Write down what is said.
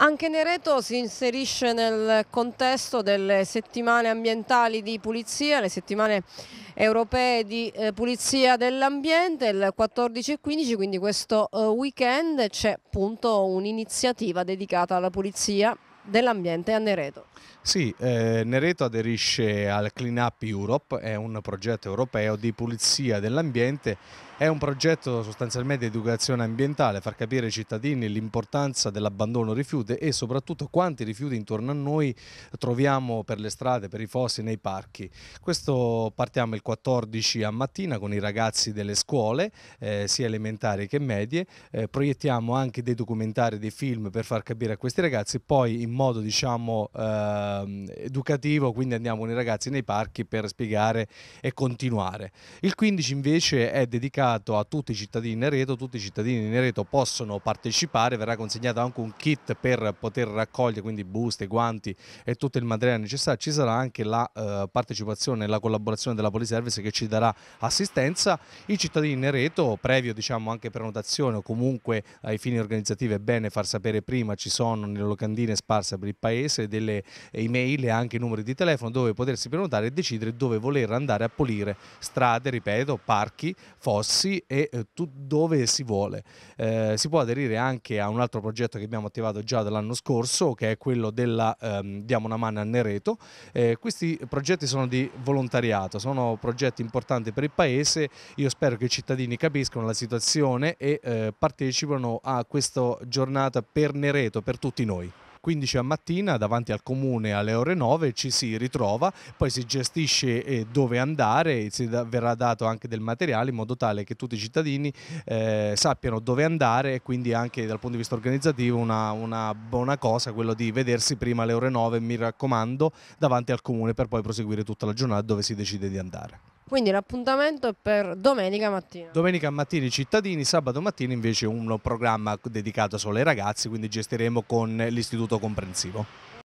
Anche Nereto si inserisce nel contesto delle settimane ambientali di pulizia, le settimane europee di eh, pulizia dell'ambiente, il 14 e 15, quindi questo eh, weekend c'è appunto un'iniziativa dedicata alla pulizia dell'ambiente a Nereto. Sì, eh, Nereto aderisce al Clean Up Europe, è un progetto europeo di pulizia dell'ambiente, è un progetto sostanzialmente di educazione ambientale, far capire ai cittadini l'importanza dell'abbandono rifiuti e soprattutto quanti rifiuti intorno a noi troviamo per le strade, per i fossi, nei parchi. Questo partiamo il 14 a mattina con i ragazzi delle scuole, eh, sia elementari che medie, eh, proiettiamo anche dei documentari, dei film per far capire a questi ragazzi, poi in modo diciamo ehm, educativo, quindi andiamo con i ragazzi nei parchi per spiegare e continuare. Il 15 invece è dedicato a tutti i cittadini di Nereto, tutti i cittadini di Nereto possono partecipare, verrà consegnato anche un kit per poter raccogliere quindi buste, guanti e tutto il materiale necessario, ci sarà anche la eh, partecipazione e la collaborazione della Poliservice che ci darà assistenza, i cittadini di Nereto, previo diciamo anche prenotazione o comunque ai fini organizzativi è bene far sapere prima, ci sono nelle locandine sparse Whatsapp per il paese, delle email e anche i numeri di telefono dove potersi prenotare e decidere dove voler andare a pulire strade, ripeto, parchi, fossi e eh, dove si vuole. Eh, si può aderire anche a un altro progetto che abbiamo attivato già dall'anno scorso che è quello della ehm, Diamo una mano a Nereto. Eh, questi progetti sono di volontariato, sono progetti importanti per il paese, io spero che i cittadini capiscano la situazione e eh, partecipano a questa giornata per Nereto, per tutti noi. 15 a mattina davanti al comune alle ore 9, ci si ritrova, poi si gestisce eh, dove andare, si da, verrà dato anche del materiale in modo tale che tutti i cittadini eh, sappiano dove andare e quindi anche dal punto di vista organizzativo una, una buona cosa quello di vedersi prima alle ore 9, mi raccomando, davanti al comune per poi proseguire tutta la giornata dove si decide di andare. Quindi l'appuntamento è per domenica mattina. Domenica mattina i cittadini, sabato mattina invece un programma dedicato solo ai ragazzi, quindi gestiremo con l'istituto comprensivo.